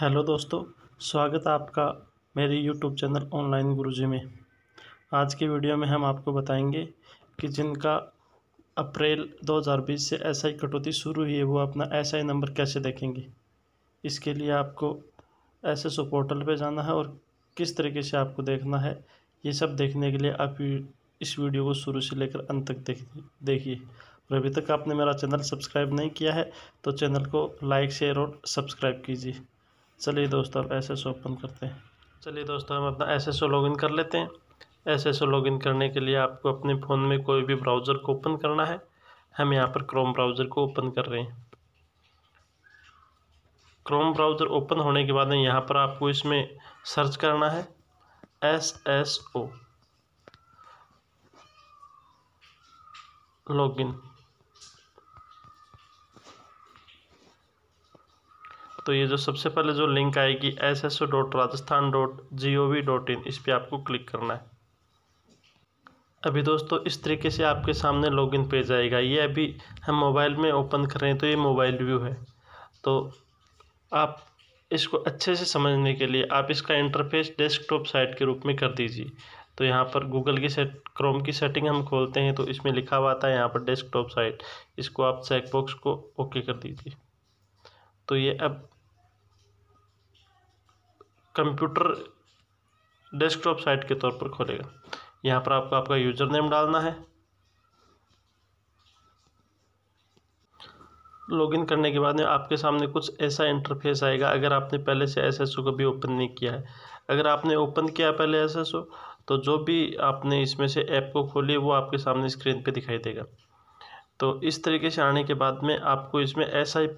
hello दोस्तों स्वागत है आपका मेरे यूट्यूब चैनल ऑनलाइन गुरुजी में आज के वीडियो में हम आपको बताएंगे कि जिनका अप्रैल 2020 से एसआई आई कटौती शुरू हुई है वो अपना एसआई आई नंबर कैसे देखेंगे इसके लिए आपको एस एस पोर्टल पर जाना है और किस तरीके से आपको देखना है ये सब देखने के लिए आप इस वीडियो को शुरू से लेकर अंत तक देख देखिए और अभी तक आपने मेरा चैनल सब्सक्राइब नहीं किया है तो चैनल को लाइक शेयर और सब्सक्राइब कीजिए चलिए दोस्तों अब एस एस ओपन करते हैं चलिए दोस्तों हम अपना एस एस ओ लॉगिन कर लेते हैं एस एस ओ लॉगिन करने के लिए आपको अपने फ़ोन में कोई भी ब्राउज़र को ओपन करना है हम यहाँ पर क्रोम ब्राउज़र को ओपन कर रहे हैं क्रोम ब्राउज़र ओपन होने के बाद यहाँ पर आपको इसमें सर्च करना है एस एस ओ लॉगिन तो ये जो सबसे पहले जो लिंक आएगी S S O dot Rajasthan dot G O V dot in इस पर आपको क्लिक करना है अभी दोस्तों इस तरीके से आपके सामने लॉगिन पेज आएगा ये अभी हम मोबाइल में ओपन कर रहे हैं तो ये मोबाइल व्यू है तो आप इसको अच्छे से समझने के लिए आप इसका इंटरफेस डेस्कटॉप साइट के रूप में कर दीजिए तो यहाँ पर गूगल की सेट क्रोम की सेटिंग हम खोलते हैं तो इसमें लिखा हुआ आता है यहाँ पर डेस्कटॉप साइट इसको आप चेकबॉक्स को ओके कर दीजिए तो ये अब कंप्यूटर डेस्कटॉप साइट के तौर पर खोलेगा यहाँ पर आपको आपका यूजर नेम डालना है लॉगिन करने के बाद में आपके सामने कुछ ऐसा इंटरफेस आएगा अगर आपने पहले से एस एस ओ कभी ओपन नहीं किया है अगर आपने ओपन किया पहले एस एस ओ तो जो भी आपने इसमें से ऐप को खोली वो आपके सामने स्क्रीन पे दिखाई देगा तो इस तरीके से आने के बाद में आपको इसमें ऐसा ही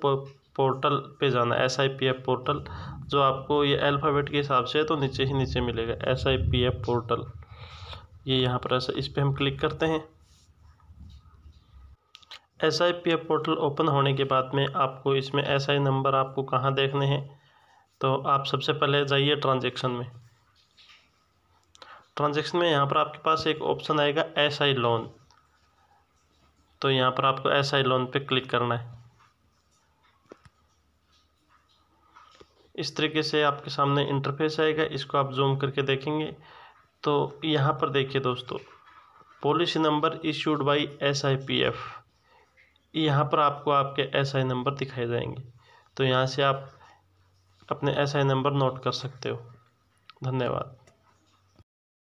पोर्टल पे जाना S I P F portal जो आपको ये अल्फ़ाबेट के हिसाब से है तो नीचे ही नीचे मिलेगा S I P F portal ये यहाँ पर ऐसा इस पर हम क्लिक करते हैं S I P F portal open होने के बाद में आपको इसमें एस आई नंबर आपको कहाँ देखने हैं तो आप सबसे पहले जाइए ट्रांजेक्शन में ट्रांजेक्शन में यहाँ पर आपके पास एक ऑप्शन आएगा एस आई लोन तो यहाँ पर आपको एस आई लोन पे क्लिक करना है इस तरीके से आपके सामने इंटरफेस आएगा इसको आप जूम करके देखेंगे तो यहाँ पर देखिए दोस्तों policy number issued by S I P F यहाँ पर आपको आपके एस आई नंबर दिखाई देंगे तो यहाँ से आप अपने एस आई नंबर नोट कर सकते हो धन्यवाद